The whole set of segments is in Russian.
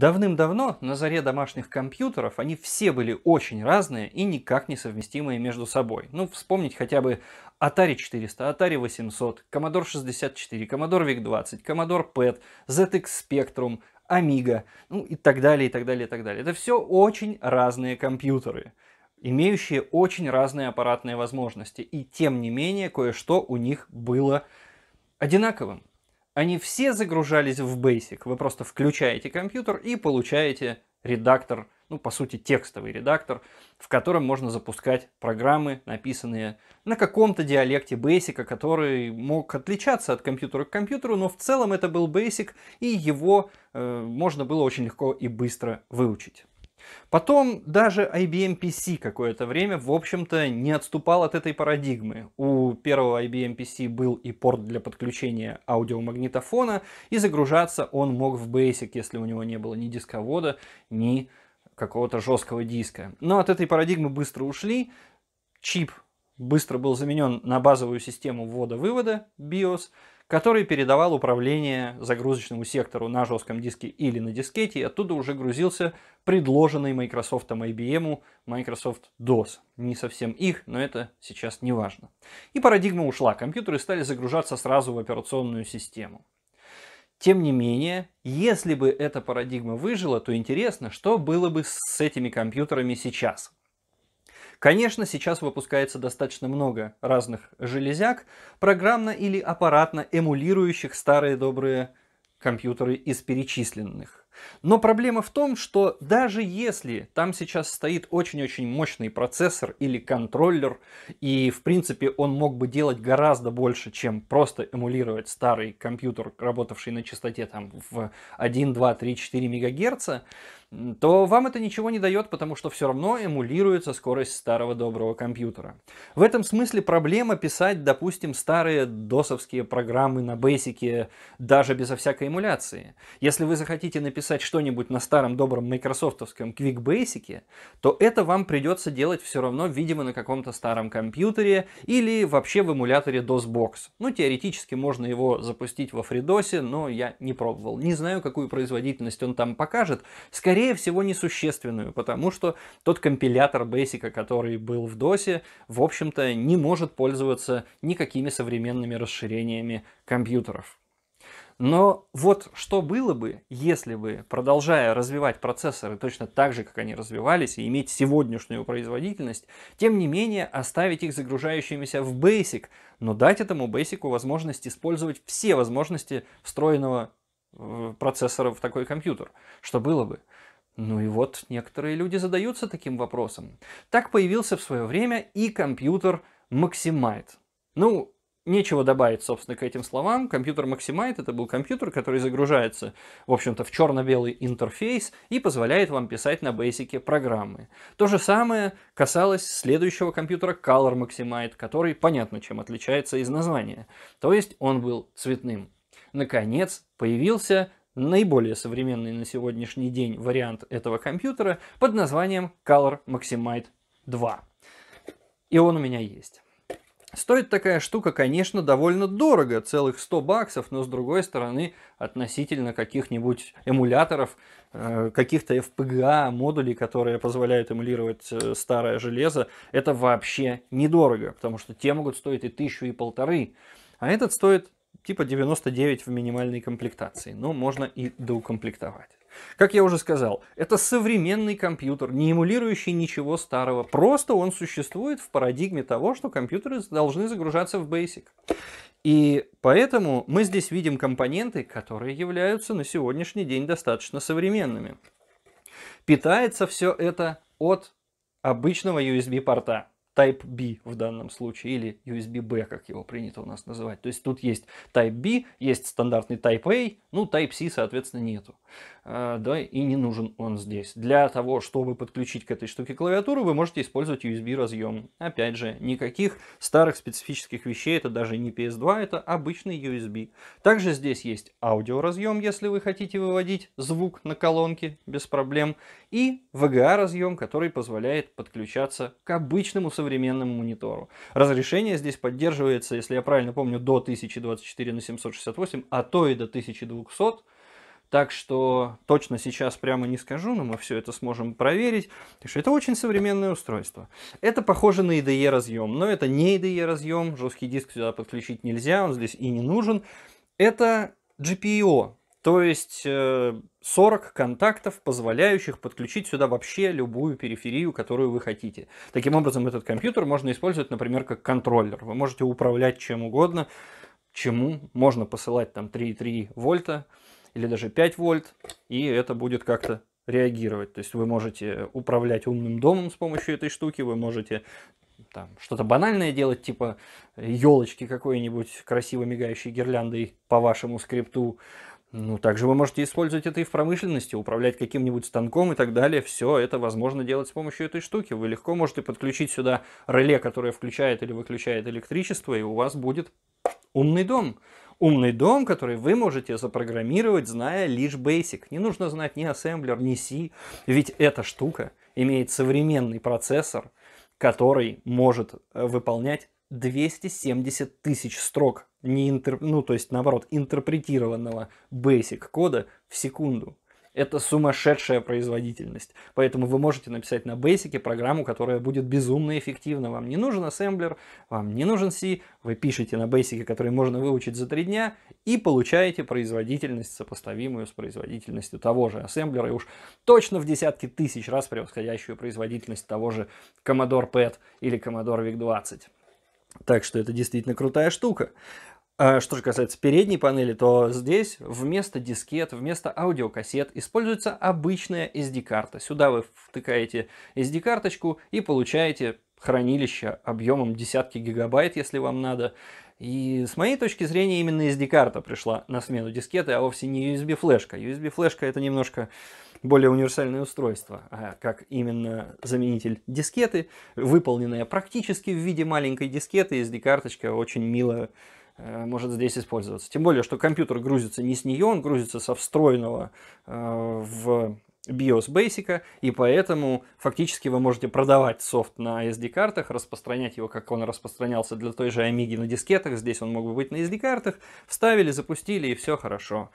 Давным-давно на заре домашних компьютеров они все были очень разные и никак не совместимые между собой. Ну, вспомнить хотя бы Atari 400, Atari 800, Commodore 64, Commodore VIC-20, Commodore PET, ZX Spectrum, Amiga, ну и так далее, и так далее, и так далее. Это все очень разные компьютеры, имеющие очень разные аппаратные возможности. И тем не менее, кое-что у них было одинаковым. Они все загружались в Basic. Вы просто включаете компьютер и получаете редактор, ну, по сути, текстовый редактор, в котором можно запускать программы, написанные на каком-то диалекте Basic, который мог отличаться от компьютера к компьютеру, но в целом это был Basic, и его э, можно было очень легко и быстро выучить. Потом даже IBM PC какое-то время, в общем-то, не отступал от этой парадигмы. У первого IBM PC был и порт для подключения аудиомагнитофона, и загружаться он мог в Basic, если у него не было ни дисковода, ни какого-то жесткого диска. Но от этой парадигмы быстро ушли. Чип быстро был заменен на базовую систему ввода-вывода BIOS, который передавал управление загрузочному сектору на жестком диске или на дискете, и оттуда уже грузился предложенный Microsoft IBM Microsoft DOS. Не совсем их, но это сейчас не важно. И парадигма ушла, компьютеры стали загружаться сразу в операционную систему. Тем не менее, если бы эта парадигма выжила, то интересно, что было бы с этими компьютерами сейчас. Конечно, сейчас выпускается достаточно много разных железяк, программно или аппаратно эмулирующих старые добрые компьютеры из перечисленных. Но проблема в том, что даже если там сейчас стоит очень-очень мощный процессор или контроллер, и в принципе он мог бы делать гораздо больше, чем просто эмулировать старый компьютер, работавший на частоте там в 1, 2, 3, 4 мегагерца, то вам это ничего не дает, потому что все равно эмулируется скорость старого доброго компьютера. В этом смысле проблема писать, допустим, старые досовские программы на бейсике даже безо всякой эмуляции. Если вы захотите написать что-нибудь на старом добром майкрософтовском QuickBasic, то это вам придется делать все равно, видимо, на каком-то старом компьютере или вообще в эмуляторе DOSBox. Ну, теоретически можно его запустить во FreeDOS, но я не пробовал. Не знаю, какую производительность он там покажет. Скорее Скорее всего, несущественную, потому что тот компилятор Basic, который был в DOS, в общем-то, не может пользоваться никакими современными расширениями компьютеров. Но вот что было бы, если бы, продолжая развивать процессоры точно так же, как они развивались, и иметь сегодняшнюю производительность, тем не менее оставить их загружающимися в Basic, но дать этому Basic возможность использовать все возможности встроенного э, процессора в такой компьютер. Что было бы? Ну и вот некоторые люди задаются таким вопросом. Так появился в свое время и компьютер Maximite. Ну, нечего добавить, собственно, к этим словам. Компьютер Maximite — это был компьютер, который загружается, в общем-то, в черно-белый интерфейс и позволяет вам писать на бейсике программы. То же самое касалось следующего компьютера Color Maximite, который, понятно, чем отличается из названия. То есть он был цветным. Наконец появился наиболее современный на сегодняшний день вариант этого компьютера под названием Color Maximite 2. И он у меня есть. Стоит такая штука, конечно, довольно дорого, целых 100 баксов, но с другой стороны, относительно каких-нибудь эмуляторов, э, каких-то FPGA модулей, которые позволяют эмулировать э, старое железо, это вообще недорого, потому что те могут стоить и тысячу, и полторы. А этот стоит типа 99 в минимальной комплектации, но можно и доукомплектовать. Как я уже сказал, это современный компьютер, не эмулирующий ничего старого. Просто он существует в парадигме того, что компьютеры должны загружаться в Basic. И поэтому мы здесь видим компоненты, которые являются на сегодняшний день достаточно современными. Питается все это от обычного USB-порта. Type-B в данном случае, или USB-B, как его принято у нас называть. То есть тут есть Type-B, есть стандартный Type-A, ну Type-C, соответственно, нету. А, да, и не нужен он здесь. Для того, чтобы подключить к этой штуке клавиатуру, вы можете использовать USB-разъем. Опять же, никаких старых специфических вещей, это даже не PS2, это обычный USB. Также здесь есть аудиоразъем, если вы хотите выводить звук на колонки без проблем, и VGA-разъем, который позволяет подключаться к обычному современному монитору. Разрешение здесь поддерживается, если я правильно помню, до 1024 на 768, а то и до 1200. Так что точно сейчас прямо не скажу, но мы все это сможем проверить. Так что это очень современное устройство. Это похоже на IDE разъем, но это не IDE разъем. Жесткий диск сюда подключить нельзя, он здесь и не нужен. Это GPIO, e то есть 40 э, контактов, позволяющих подключить сюда вообще любую периферию, которую вы хотите. Таким образом, этот компьютер можно использовать, например, как контроллер. Вы можете управлять чем угодно, чему можно посылать там 3,3 вольта или даже 5 вольт, и это будет как-то реагировать. То есть вы можете управлять умным домом с помощью этой штуки, вы можете что-то банальное делать, типа елочки какой-нибудь красиво мигающей гирляндой по вашему скрипту, ну, также вы можете использовать это и в промышленности, управлять каким-нибудь станком и так далее. Все это возможно делать с помощью этой штуки. Вы легко можете подключить сюда реле, которое включает или выключает электричество, и у вас будет умный дом. Умный дом, который вы можете запрограммировать, зная лишь Basic. Не нужно знать ни ассемблер, ни C, ведь эта штука имеет современный процессор, который может э, выполнять 270 тысяч строк, не интер... ну то есть наоборот, интерпретированного basic кода в секунду. Это сумасшедшая производительность. Поэтому вы можете написать на Basic программу, которая будет безумно эффективна. Вам не нужен ассемблер, вам не нужен C. Вы пишете на Basic, который можно выучить за три дня, и получаете производительность, сопоставимую с производительностью того же ассемблера, и уж точно в десятки тысяч раз превосходящую производительность того же Commodore PET или Commodore VIC-20. Так что это действительно крутая штука. А что же касается передней панели, то здесь вместо дискет, вместо аудиокассет используется обычная SD-карта. Сюда вы втыкаете SD-карточку и получаете хранилище объемом десятки гигабайт, если вам надо. И с моей точки зрения именно SD-карта пришла на смену дискеты, а вовсе не USB-флешка. USB-флешка это немножко более универсальное устройство, а как именно заменитель дискеты, выполненная практически в виде маленькой дискеты, SD-карточка очень мило э, может здесь использоваться. Тем более, что компьютер грузится не с нее, он грузится со встроенного э, в BIOS Basic, и поэтому фактически вы можете продавать софт на SD-картах, распространять его, как он распространялся для той же Амиги на дискетах, здесь он мог бы быть на SD-картах, вставили, запустили, и все хорошо.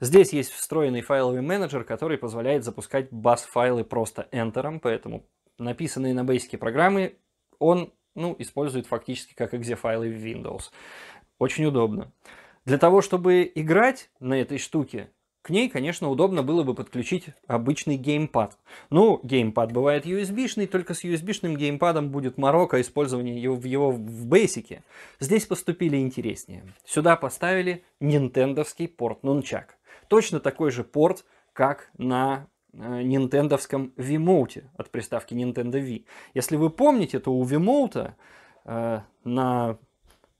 Здесь есть встроенный файловый менеджер, который позволяет запускать бас-файлы просто Enter, поэтому написанные на бейсике программы он ну, использует фактически как exe-файлы в Windows. Очень удобно. Для того, чтобы играть на этой штуке, к ней, конечно, удобно было бы подключить обычный геймпад. Ну, геймпад бывает USB-шный, только с USB-шным геймпадом будет морока использования его в, его в бейсике. Здесь поступили интереснее. Сюда поставили нинтендовский порт Нунчак точно такой же порт, как на э, нинтендовском Wiimote от приставки Nintendo Wii. Если вы помните, то у Wiimote э, на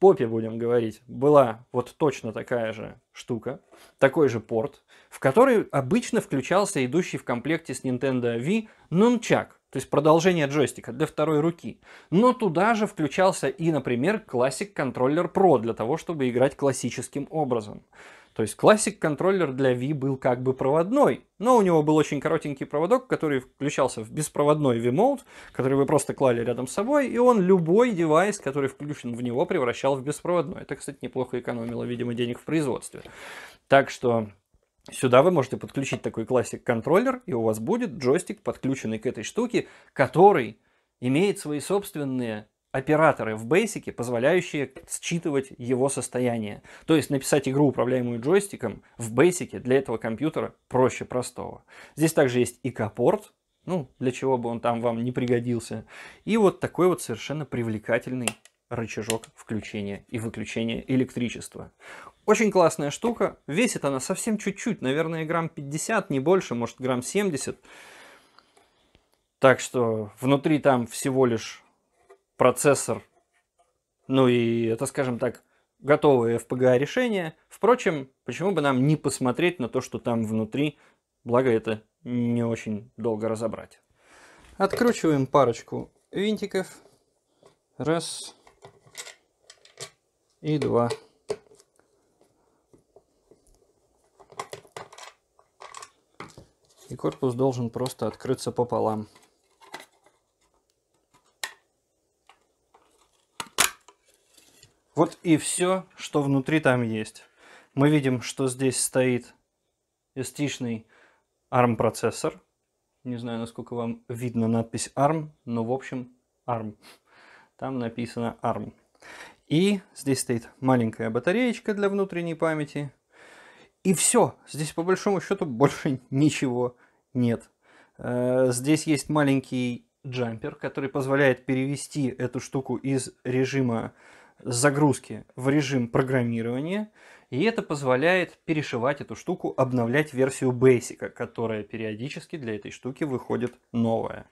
попе, будем говорить, была вот точно такая же штука, такой же порт, в который обычно включался идущий в комплекте с Nintendo Wii Nunchak, то есть продолжение джойстика для второй руки. Но туда же включался и, например, Classic Controller Pro для того, чтобы играть классическим образом. То есть классик контроллер для Wii был как бы проводной, но у него был очень коротенький проводок, который включался в беспроводной Wii mode который вы просто клали рядом с собой, и он любой девайс, который включен в него, превращал в беспроводной. Это, кстати, неплохо экономило, видимо, денег в производстве. Так что Сюда вы можете подключить такой классик контроллер, и у вас будет джойстик, подключенный к этой штуке, который имеет свои собственные операторы в Basic, позволяющие считывать его состояние. То есть написать игру, управляемую джойстиком, в Basic для этого компьютера проще простого. Здесь также есть ИК-порт, ну, для чего бы он там вам не пригодился. И вот такой вот совершенно привлекательный рычажок включения и выключения электричества. Очень классная штука. Весит она совсем чуть-чуть, наверное, грамм 50, не больше, может, грамм 70. Так что внутри там всего лишь процессор, ну и это, скажем так, готовое FPGA а решение. Впрочем, почему бы нам не посмотреть на то, что там внутри, благо это не очень долго разобрать. Откручиваем парочку винтиков. Раз и два. И корпус должен просто открыться пополам. Вот и все, что внутри там есть. Мы видим, что здесь стоит эстичный ARM-процессор. Не знаю, насколько вам видно надпись ARM, но в общем ARM. Там написано ARM. И здесь стоит маленькая батареечка для внутренней памяти. И все. Здесь по большому счету больше ничего нет. Э, здесь есть маленький джампер, который позволяет перевести эту штуку из режима загрузки в режим программирования, и это позволяет перешивать эту штуку, обновлять версию Basic, которая периодически для этой штуки выходит новая.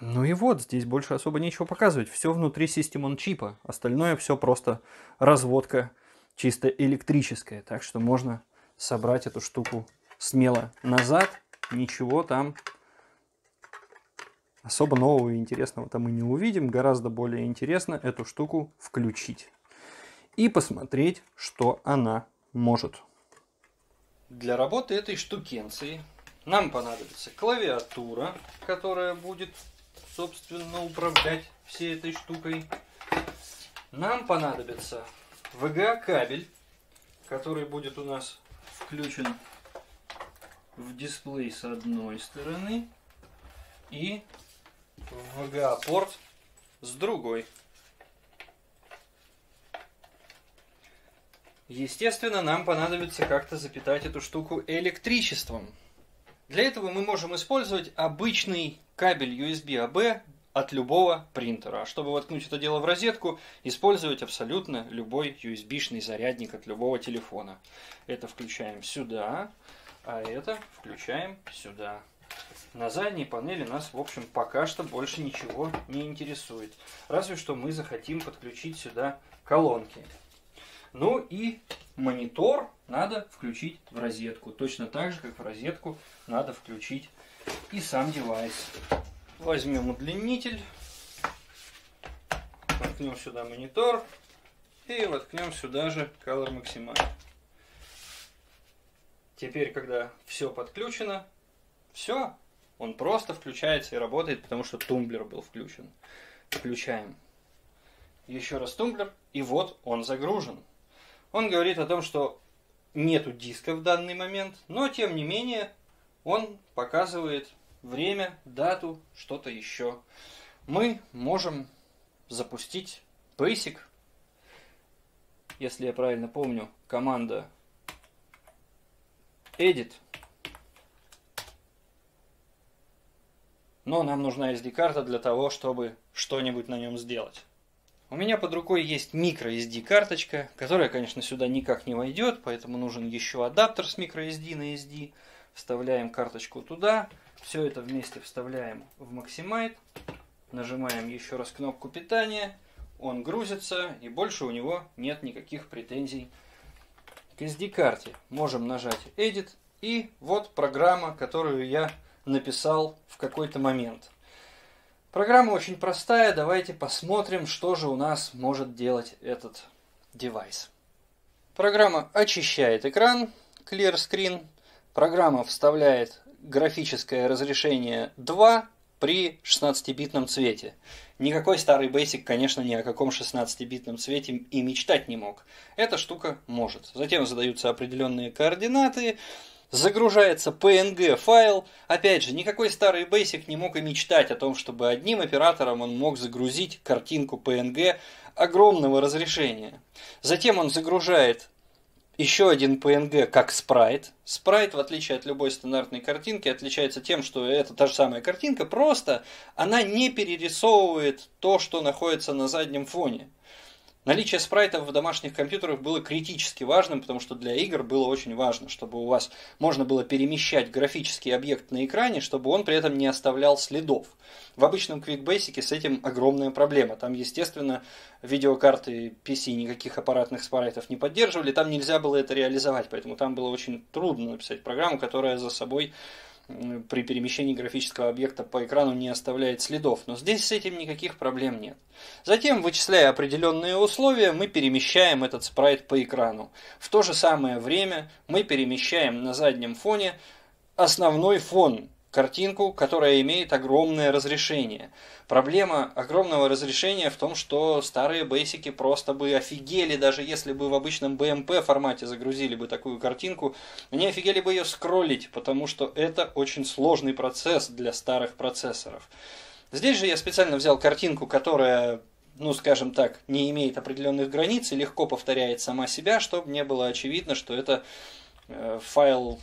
Ну и вот, здесь больше особо нечего показывать. Все внутри System on чипа. Остальное все просто разводка чисто электрическая. Так что можно собрать эту штуку смело назад. Ничего там особо нового и интересного там мы не увидим. Гораздо более интересно эту штуку включить и посмотреть, что она может. Для работы этой штукенции нам понадобится клавиатура, которая будет, собственно, управлять всей этой штукой. Нам понадобится VGA-кабель, который будет у нас включен в дисплей с одной стороны и в порт с другой. Естественно, нам понадобится как-то запитать эту штуку электричеством. Для этого мы можем использовать обычный кабель USB-AB от любого принтера. А чтобы воткнуть это дело в розетку, использовать абсолютно любой USB-шный зарядник от любого телефона. Это включаем сюда, а это включаем сюда. На задней панели нас, в общем, пока что больше ничего не интересует. Разве что мы захотим подключить сюда колонки. Ну и монитор надо включить в розетку. Точно так же, как в розетку надо включить и сам девайс. Возьмем удлинитель, воткнем сюда монитор и воткнем сюда же Color Maximal. Теперь, когда все подключено, все. Он просто включается и работает, потому что тумблер был включен. Включаем. Еще раз тумблер, и вот он загружен. Он говорит о том, что нету диска в данный момент, но тем не менее он показывает время, дату, что-то еще. Мы можем запустить Basic. Если я правильно помню, команда edit – но нам нужна SD-карта для того, чтобы что-нибудь на нем сделать. У меня под рукой есть SD карточка которая, конечно, сюда никак не войдет, поэтому нужен еще адаптер с SD на SD. Вставляем карточку туда, все это вместе вставляем в Maximite, нажимаем еще раз кнопку питания, он грузится, и больше у него нет никаких претензий к SD-карте. Можем нажать Edit, и вот программа, которую я написал в какой-то момент. Программа очень простая, давайте посмотрим, что же у нас может делать этот девайс. Программа очищает экран, Clear Screen. Программа вставляет графическое разрешение 2 при 16-битном цвете. Никакой старый Basic, конечно, ни о каком 16-битном цвете и мечтать не мог. Эта штука может. Затем задаются определенные координаты, загружается PNG файл. Опять же, никакой старый Basic не мог и мечтать о том, чтобы одним оператором он мог загрузить картинку PNG огромного разрешения. Затем он загружает еще один PNG как спрайт. Спрайт, в отличие от любой стандартной картинки, отличается тем, что это та же самая картинка, просто она не перерисовывает то, что находится на заднем фоне. Наличие спрайтов в домашних компьютерах было критически важным, потому что для игр было очень важно, чтобы у вас можно было перемещать графический объект на экране, чтобы он при этом не оставлял следов. В обычном Quick с этим огромная проблема. Там, естественно, видеокарты PC никаких аппаратных спрайтов не поддерживали, там нельзя было это реализовать, поэтому там было очень трудно написать программу, которая за собой при перемещении графического объекта по экрану не оставляет следов, но здесь с этим никаких проблем нет. Затем, вычисляя определенные условия, мы перемещаем этот спрайт по экрану. В то же самое время мы перемещаем на заднем фоне основной фон картинку, которая имеет огромное разрешение. Проблема огромного разрешения в том, что старые бейсики просто бы офигели, даже если бы в обычном BMP формате загрузили бы такую картинку, они офигели бы ее скроллить, потому что это очень сложный процесс для старых процессоров. Здесь же я специально взял картинку, которая ну, скажем так, не имеет определенных границ и легко повторяет сама себя, чтобы не было очевидно, что это э, файл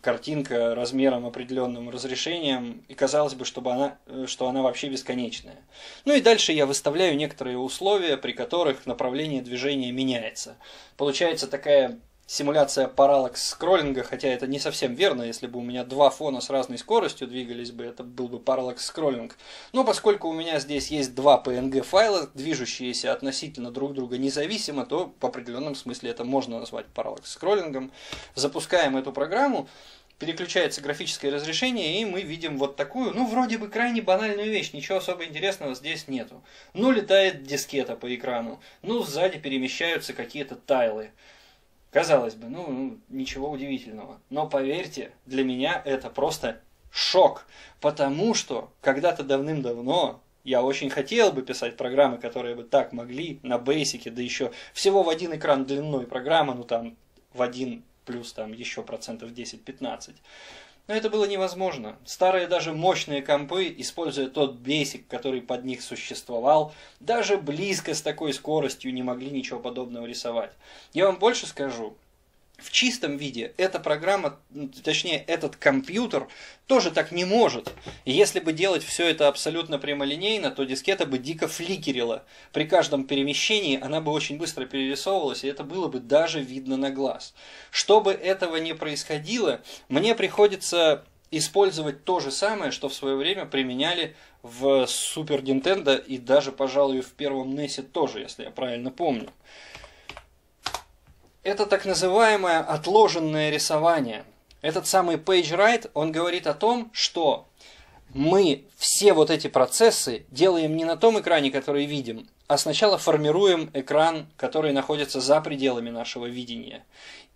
картинка размером, определенным разрешением, и казалось бы, чтобы она, э, что она вообще бесконечная. Ну и дальше я выставляю некоторые условия, при которых направление движения меняется. Получается такая симуляция параллакс скроллинга, хотя это не совсем верно, если бы у меня два фона с разной скоростью двигались бы, это был бы параллакс скроллинг. Но поскольку у меня здесь есть два PNG файла, движущиеся относительно друг друга независимо, то в определенном смысле это можно назвать параллакс скроллингом. Запускаем эту программу, переключается графическое разрешение, и мы видим вот такую, ну, вроде бы крайне банальную вещь, ничего особо интересного здесь нету. Ну, летает дискета по экрану, ну, сзади перемещаются какие-то тайлы. Казалось бы, ну, ну, ничего удивительного. Но поверьте, для меня это просто шок. Потому что когда-то давным-давно я очень хотел бы писать программы, которые бы так могли на бейсике, да еще всего в один экран длиной программы, ну там в один плюс там еще процентов 10-15. Но это было невозможно. Старые даже мощные компы, используя тот бесик, который под них существовал, даже близко с такой скоростью не могли ничего подобного рисовать. Я вам больше скажу в чистом виде эта программа, ну, точнее этот компьютер тоже так не может. И если бы делать все это абсолютно прямолинейно, то дискета бы дико фликерила. При каждом перемещении она бы очень быстро перерисовывалась, и это было бы даже видно на глаз. Чтобы этого не происходило, мне приходится использовать то же самое, что в свое время применяли в Супер Nintendo и даже, пожалуй, в первом NES тоже, если я правильно помню. Это так называемое отложенное рисование. Этот самый Пейдж Райт, он говорит о том, что мы все вот эти процессы делаем не на том экране, который видим, а сначала формируем экран, который находится за пределами нашего видения.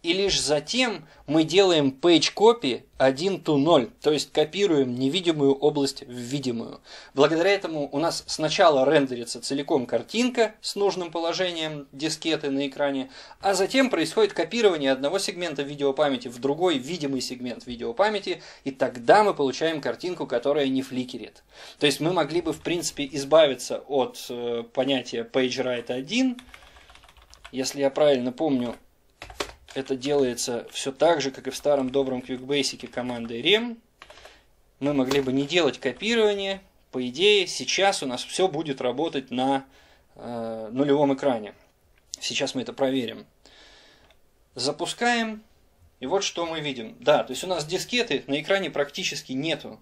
И лишь затем мы делаем page copy 1 to 0, то есть копируем невидимую область в видимую. Благодаря этому у нас сначала рендерится целиком картинка с нужным положением дискеты на экране, а затем происходит копирование одного сегмента видеопамяти в другой видимый сегмент видеопамяти, и тогда мы получаем картинку, которая не фликерит. То есть мы могли бы, в принципе, избавиться от э, понятия page write 1, если я правильно помню, это делается все так же, как и в старом добром QuickBasic команды rem. Мы могли бы не делать копирование. По идее, сейчас у нас все будет работать на э, нулевом экране. Сейчас мы это проверим. Запускаем, и вот что мы видим. Да, то есть у нас дискеты на экране практически нету.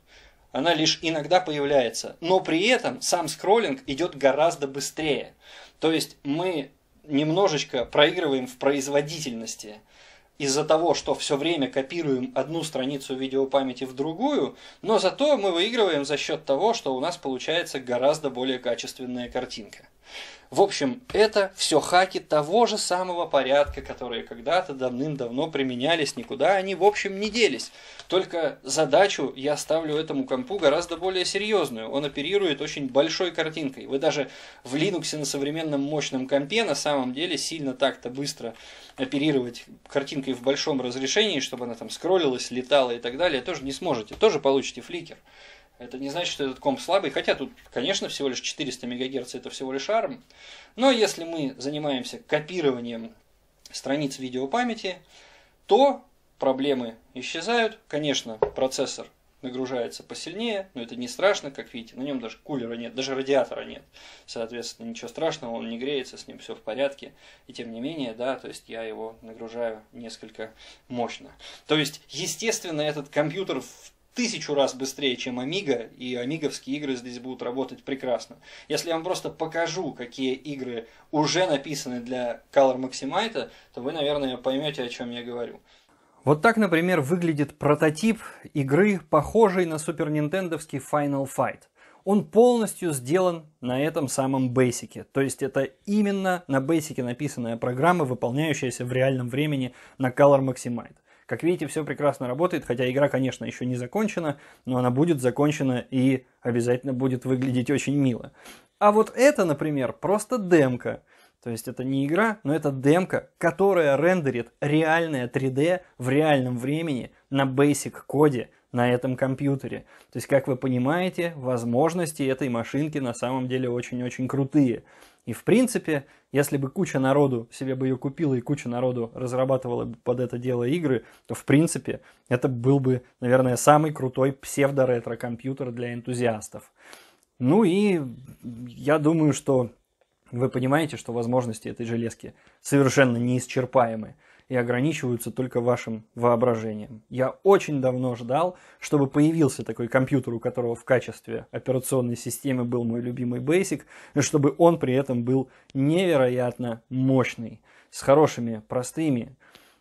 Она лишь иногда появляется. Но при этом сам скроллинг идет гораздо быстрее. То есть мы немножечко проигрываем в производительности. Из-за того, что все время копируем одну страницу видеопамяти в другую, но зато мы выигрываем за счет того, что у нас получается гораздо более качественная картинка. В общем, это все хаки того же самого порядка, которые когда-то давным-давно применялись, никуда они, в общем, не делись. Только задачу я ставлю этому компу гораздо более серьезную. Он оперирует очень большой картинкой. Вы даже в Linux на современном мощном компе на самом деле сильно так-то быстро оперировать картинкой в большом разрешении, чтобы она там скроллилась, летала и так далее, тоже не сможете. Тоже получите фликер. Это не значит, что этот комп слабый, хотя тут, конечно, всего лишь 400 МГц это всего лишь ARM. Но если мы занимаемся копированием страниц видеопамяти, то проблемы исчезают. Конечно, процессор нагружается посильнее, но это не страшно, как видите, на нем даже кулера нет, даже радиатора нет. Соответственно, ничего страшного, он не греется, с ним все в порядке. И тем не менее, да, то есть я его нагружаю несколько мощно. То есть, естественно, этот компьютер в тысячу раз быстрее, чем Amiga, и амиговские игры здесь будут работать прекрасно. Если я вам просто покажу, какие игры уже написаны для Color Maximite, то вы, наверное, поймете, о чем я говорю. Вот так, например, выглядит прототип игры, похожей на супер нинтендовский Final Fight. Он полностью сделан на этом самом бейсике. То есть это именно на бейсике написанная программа, выполняющаяся в реальном времени на Color Maximite. Как видите, все прекрасно работает, хотя игра, конечно, еще не закончена, но она будет закончена и обязательно будет выглядеть очень мило. А вот это, например, просто демка. То есть это не игра, но это демка, которая рендерит реальное 3D в реальном времени на basic коде на этом компьютере. То есть, как вы понимаете, возможности этой машинки на самом деле очень-очень крутые. И в принципе, если бы куча народу себе бы ее купила и куча народу разрабатывала бы под это дело игры, то в принципе это был бы, наверное, самый крутой псевдо-ретро-компьютер для энтузиастов. Ну и я думаю, что вы понимаете, что возможности этой железки совершенно неисчерпаемы и ограничиваются только вашим воображением. Я очень давно ждал, чтобы появился такой компьютер, у которого в качестве операционной системы был мой любимый Basic, и чтобы он при этом был невероятно мощный, с хорошими, простыми,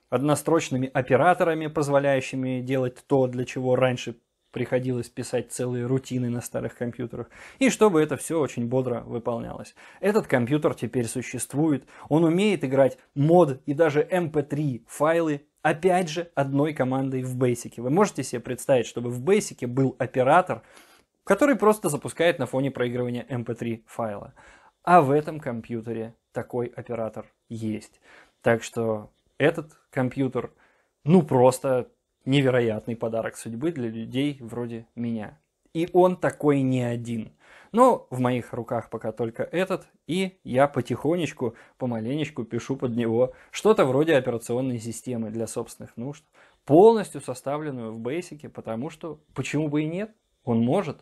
однострочными операторами, позволяющими делать то, для чего раньше приходилось писать целые рутины на старых компьютерах, и чтобы это все очень бодро выполнялось. Этот компьютер теперь существует, он умеет играть мод и даже mp3 эм файлы опять же одной командой в Basic. Вы можете себе представить, чтобы в Basic был оператор, который просто запускает на фоне проигрывания mp3 эм файла. А в этом компьютере такой оператор есть. Так что этот компьютер, ну просто невероятный подарок судьбы для людей вроде меня. И он такой не один. Но в моих руках пока только этот, и я потихонечку, помаленечку пишу под него что-то вроде операционной системы для собственных нужд, полностью составленную в бейсике, потому что почему бы и нет, он может.